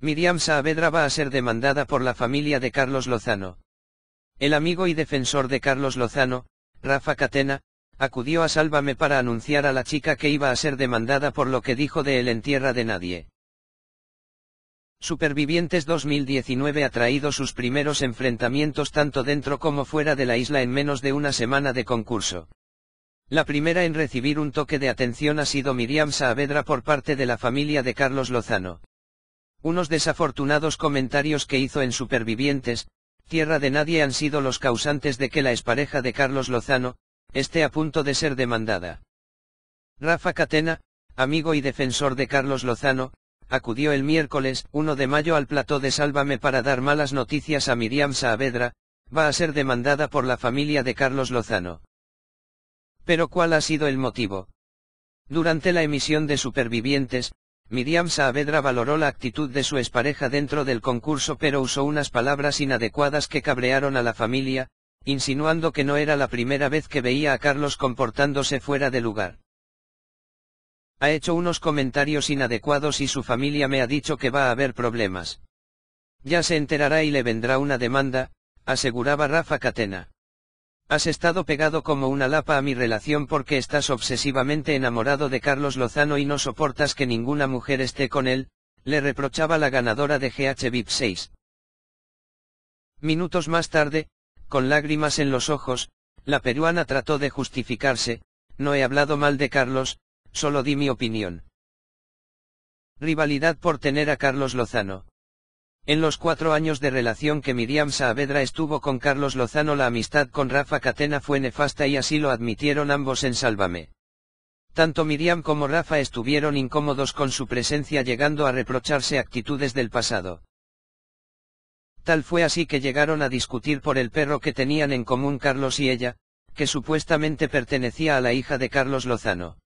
Miriam Saavedra va a ser demandada por la familia de Carlos Lozano. El amigo y defensor de Carlos Lozano, Rafa Catena, acudió a Sálvame para anunciar a la chica que iba a ser demandada por lo que dijo de él en tierra de nadie. Supervivientes 2019 ha traído sus primeros enfrentamientos tanto dentro como fuera de la isla en menos de una semana de concurso. La primera en recibir un toque de atención ha sido Miriam Saavedra por parte de la familia de Carlos Lozano. Unos desafortunados comentarios que hizo en Supervivientes, Tierra de Nadie han sido los causantes de que la expareja de Carlos Lozano, esté a punto de ser demandada. Rafa Catena, amigo y defensor de Carlos Lozano, acudió el miércoles 1 de mayo al plató de Sálvame para dar malas noticias a Miriam Saavedra, va a ser demandada por la familia de Carlos Lozano. Pero ¿cuál ha sido el motivo? Durante la emisión de Supervivientes, Miriam Saavedra valoró la actitud de su expareja dentro del concurso pero usó unas palabras inadecuadas que cabrearon a la familia, insinuando que no era la primera vez que veía a Carlos comportándose fuera de lugar. Ha hecho unos comentarios inadecuados y su familia me ha dicho que va a haber problemas. Ya se enterará y le vendrá una demanda, aseguraba Rafa Catena. Has estado pegado como una lapa a mi relación porque estás obsesivamente enamorado de Carlos Lozano y no soportas que ninguna mujer esté con él, le reprochaba la ganadora de GH VIP 6. Minutos más tarde, con lágrimas en los ojos, la peruana trató de justificarse, no he hablado mal de Carlos, solo di mi opinión. Rivalidad por tener a Carlos Lozano. En los cuatro años de relación que Miriam Saavedra estuvo con Carlos Lozano la amistad con Rafa Catena fue nefasta y así lo admitieron ambos en Sálvame. Tanto Miriam como Rafa estuvieron incómodos con su presencia llegando a reprocharse actitudes del pasado. Tal fue así que llegaron a discutir por el perro que tenían en común Carlos y ella, que supuestamente pertenecía a la hija de Carlos Lozano.